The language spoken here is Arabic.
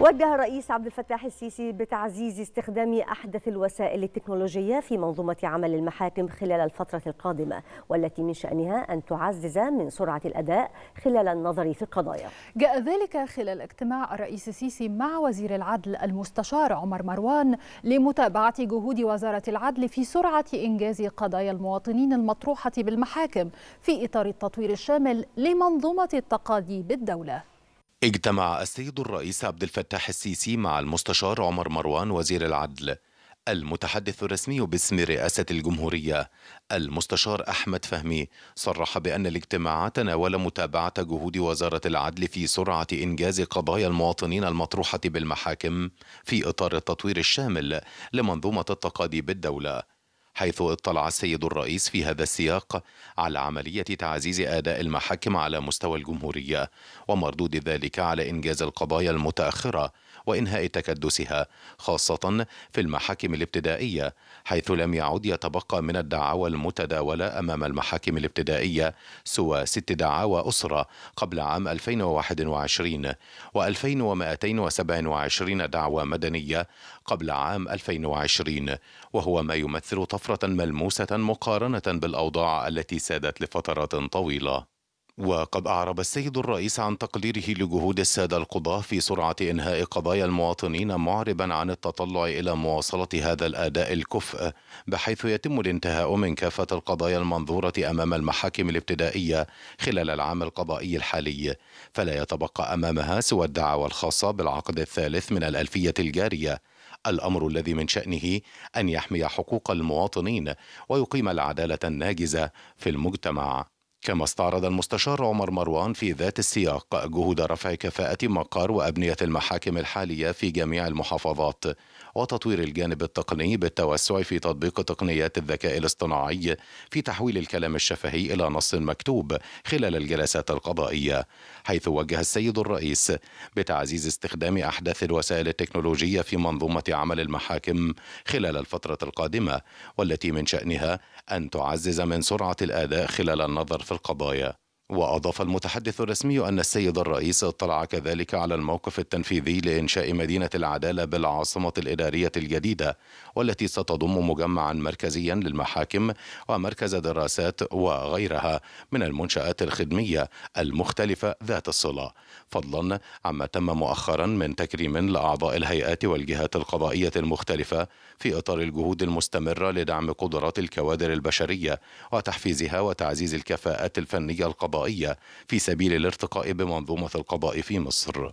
وجه الرئيس عبد الفتاح السيسي بتعزيز استخدام أحدث الوسائل التكنولوجية في منظومة عمل المحاكم خلال الفترة القادمة والتي من شأنها أن تعزز من سرعة الأداء خلال النظر في القضايا جاء ذلك خلال اجتماع الرئيس السيسي مع وزير العدل المستشار عمر مروان لمتابعة جهود وزارة العدل في سرعة إنجاز قضايا المواطنين المطروحة بالمحاكم في إطار التطوير الشامل لمنظومة التقاضي بالدولة اجتمع السيد الرئيس عبد الفتاح السيسي مع المستشار عمر مروان وزير العدل المتحدث الرسمي باسم رئاسة الجمهورية المستشار أحمد فهمي صرح بأن الاجتماع تناول متابعة جهود وزارة العدل في سرعة إنجاز قضايا المواطنين المطروحة بالمحاكم في إطار التطوير الشامل لمنظومة التقاضي بالدولة حيث اطلع السيد الرئيس في هذا السياق على عملية تعزيز أداء المحاكم على مستوى الجمهورية ومردود ذلك على إنجاز القضايا المتأخرة وإنهاء تكدسها خاصة في المحاكم الابتدائية حيث لم يعد يتبقى من الدعاوى المتداولة أمام المحاكم الابتدائية سوى ست دعاوى أسرة قبل عام 2021 و2227 دعوى مدنية قبل عام 2020 وهو ما يمثل طفرة ملموسة مقارنة بالأوضاع التي سادت لفترات طويلة وقد أعرب السيد الرئيس عن تقديره لجهود السادة القضاة في سرعة إنهاء قضايا المواطنين معربا عن التطلع إلى مواصلة هذا الأداء الكفء بحيث يتم الانتهاء من كافة القضايا المنظورة أمام المحاكم الابتدائية خلال العام القضائي الحالي فلا يتبقى أمامها سوى الدعوى الخاصة بالعقد الثالث من الألفية الجارية الامر الذي من شانه ان يحمي حقوق المواطنين ويقيم العداله الناجزه في المجتمع كما استعرض المستشار عمر مروان في ذات السياق جهود رفع كفاءة مقر وأبنية المحاكم الحالية في جميع المحافظات وتطوير الجانب التقني بالتوسع في تطبيق تقنيات الذكاء الاصطناعي في تحويل الكلام الشفهي إلى نص مكتوب خلال الجلسات القضائية حيث وجه السيد الرئيس بتعزيز استخدام أحدث الوسائل التكنولوجية في منظومة عمل المحاكم خلال الفترة القادمة والتي من شأنها أن تعزز من سرعة الأداء خلال النظر في القضايا وأضاف المتحدث الرسمي أن السيد الرئيس اطلع كذلك على الموقف التنفيذي لإنشاء مدينة العدالة بالعاصمة الإدارية الجديدة والتي ستضم مجمعا مركزيا للمحاكم ومركز دراسات وغيرها من المنشآت الخدمية المختلفة ذات الصلة فضلا عما تم مؤخرا من تكريم لأعضاء الهيئات والجهات القضائية المختلفة في إطار الجهود المستمرة لدعم قدرات الكوادر البشرية وتحفيزها وتعزيز الكفاءات الفنية القضائية القضائية في سبيل الارتقاء بمنظومة القضاء في مصر